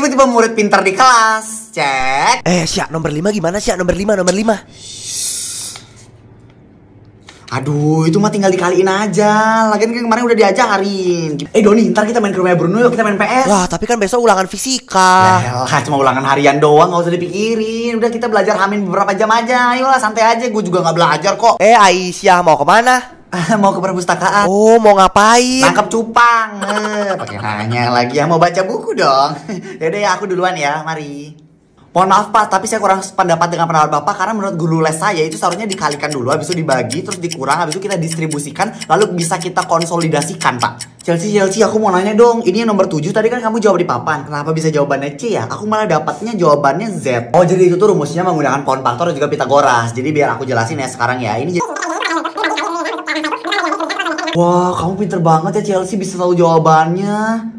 Tiba-tiba murid pintar di kelas. Cek. Eh, siak nomor 5 gimana Siak nomor 5 nomor 5? Aduh, itu mah tinggal dikaliin aja. Lagian kan kemarin udah diajarin. Eh Doni, ntar kita main ke rumah Bruno yuk, kita main PS. Wah, tapi kan besok ulangan fisika. Lah, cuma ulangan harian doang, nggak usah dipikirin. Udah kita belajar hamin beberapa jam aja. Ayolah, santai aja. Gue juga nggak belajar kok. Eh, Aisyah mau kemana? mau ke perpustakaan. Oh, mau ngapain? Nangkep cupang. Eh, pakai nanya lagi. Ya mau baca buku dong. Jadi ya, aku duluan ya. Mari. Mohon maaf Pak, tapi saya kurang pendapat dengan pendapat Bapak karena menurut guru les saya itu seharusnya dikalikan dulu, habis itu dibagi, terus dikurang, habis itu kita distribusikan, lalu bisa kita konsolidasikan Pak. Chelsea, Chelsea, aku mau nanya dong, ini yang nomor 7 tadi kan kamu jawab di papan, kenapa bisa jawabannya C ya? Aku malah dapatnya jawabannya Z. Oh jadi itu tuh rumusnya menggunakan pohon faktor dan juga Pitagoras, jadi biar aku jelasin ya sekarang ya, ini jadi... Wah, kamu pinter banget ya Chelsea bisa tahu jawabannya.